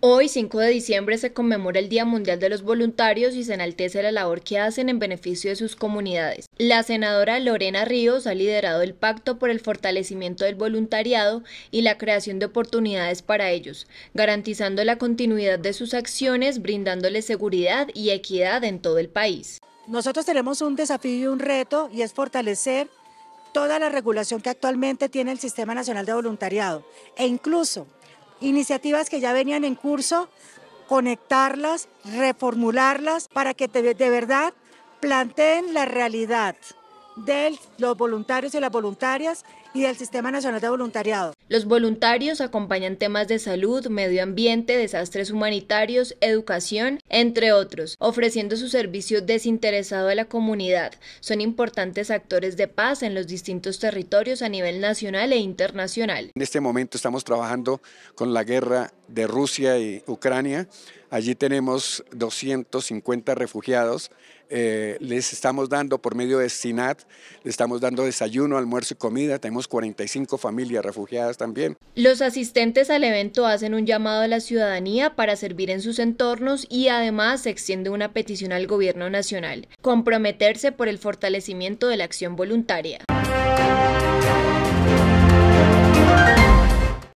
Hoy, 5 de diciembre, se conmemora el Día Mundial de los Voluntarios y se enaltece la labor que hacen en beneficio de sus comunidades. La senadora Lorena Ríos ha liderado el Pacto por el Fortalecimiento del Voluntariado y la creación de oportunidades para ellos, garantizando la continuidad de sus acciones, brindándoles seguridad y equidad en todo el país. Nosotros tenemos un desafío y un reto y es fortalecer toda la regulación que actualmente tiene el Sistema Nacional de Voluntariado e incluso iniciativas que ya venían en curso, conectarlas, reformularlas para que de verdad planteen la realidad de los voluntarios y las voluntarias y del Sistema Nacional de Voluntariado. Los voluntarios acompañan temas de salud, medio ambiente, desastres humanitarios, educación, entre otros, ofreciendo su servicio desinteresado a la comunidad. Son importantes actores de paz en los distintos territorios a nivel nacional e internacional. En este momento estamos trabajando con la guerra de Rusia y Ucrania. Allí tenemos 250 refugiados. Eh, les estamos dando por medio de SINAT, les estamos dando desayuno, almuerzo y comida. Tenemos 45 familias refugiadas también. Los asistentes al evento hacen un llamado a la ciudadanía para servir en sus entornos y además se extiende una petición al gobierno nacional, comprometerse por el fortalecimiento de la acción voluntaria.